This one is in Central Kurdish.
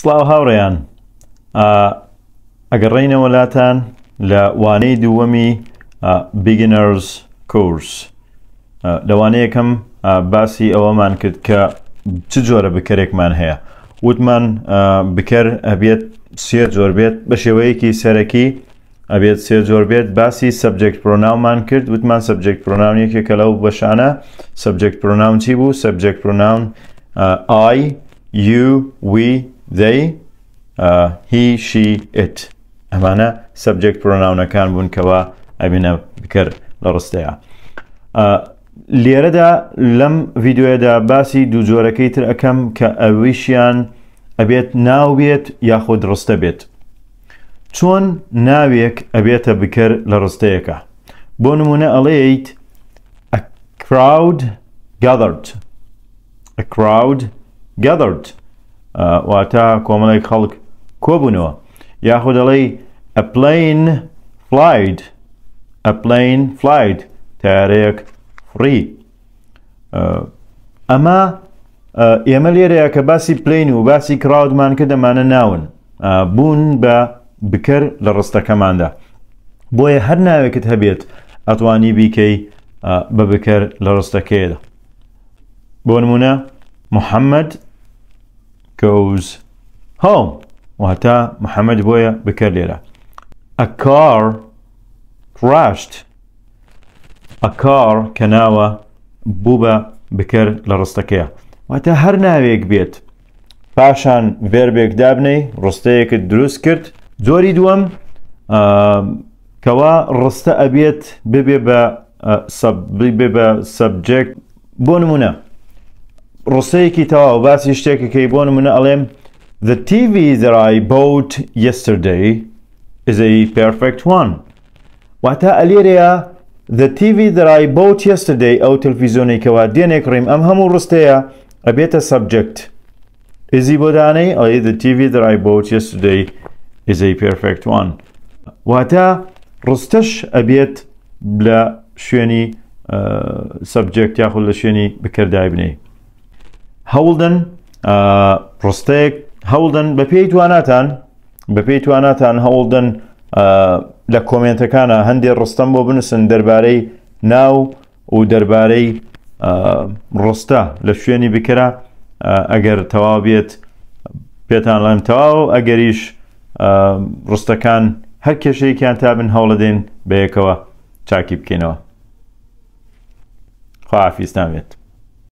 سلااو هاوڕێیان ئەگەر ڕینەوە لاتان لە وانەی دووەمی بیگنەرز کورس لەوانەیەکەم باسی ئەوەمان کرد کە چ جۆرە بکەرێکمان هەیە وتمان بکەر ئەبێت سێ جۆر بێت بە شێوەیەکی سەرەکی ئەبێت سێ جۆر بێت باسی سبجێکت پرۆناومان کرد وتمان سبجێک پرۆناون یەکێکە لەو بەشانە سبجێک پرۆناون چی بوو سبجێک پرۆناون آی U V they uh, he she it ئەمانە سبجێک پرۆناونەکان بوون کەەوە ئەبینە بکرد لە ڕستەیە uh, لێرەدا لەم ڤیددیوێدا باسی دوو جۆرەکەی تر ئەەکەم کە ئەویشیان ئەبێت ناو بێت یاخۆ ڕستە بێت چۆن ناوێک ئەبێتە بکەر لە ڕستەیەەکە بۆ نمونە ئەڵێیت crowd gathered a crowd gathered واتە کۆمەڵێک خەڵک کۆبوونەوە یاخود دەڵێ ئەپلین فلایت ئەپلین فلایت تارەیەک فڕی ئەمە ئێمە لێرەیە کە باسی پلین و باسی کراودمان کە دەمانە ناون بوون بە بکەر لە ڕستەکەماندا بۆیە هەر ناوێکت هەبێت ئەتوانی بیکەی بە بکەر لە ڕستەکەیدا بۆ نمونە محەممەد goes home وهتا محمد بويا بكرليرا a car crashed a car كناوة بوبا بكر لرستكيا وهتا هر ناويك بيت پاشان ڤێربێک دابنەی ڕستەیەکت دروست کرد زۆری دووەم کەوا ڕستە ئەبێت ببێ بە بێ بە سەبجێک بۆ نمونە ڕسەیەکی تەواو باسی شتێکەکەی بۆن من ئەڵێم The TV that I bought yesterday is a perfect one. واتە ئەلێرەیە The TV that I bought yesterday أو ئەو تەلفیزۆنێکەوە دێنێک ڕیم ئەم هەموو ڕستەیە ئەبێتە سبجەکت. ئزی بۆدانەی ئەڵێ The TV that I bought yesterday is a perfect one. واتە ڕستەش ئەبێت لە شوێنی آه، سبجەکت یاخود لە شوێنی بکردای بنەی. هەوڵدن پرۆستەیەک هەوڵدن بە پێی تواناتان بە پێی تواناتان هەوڵدن لە کۆمنتەکانە هەندێک ڕستەم بۆ بنووسن دەربارەی ناو و دەربارەی ڕستە لە شوێنی بکرا ئەگەر تەواو بێت پێتان لەم تەواو ئەگەریش ڕستەکان هەر کێشەیەکیان تابن هەوڵە دێن بەیەکەوە چاکی بکەینەوە خواافیستان بێت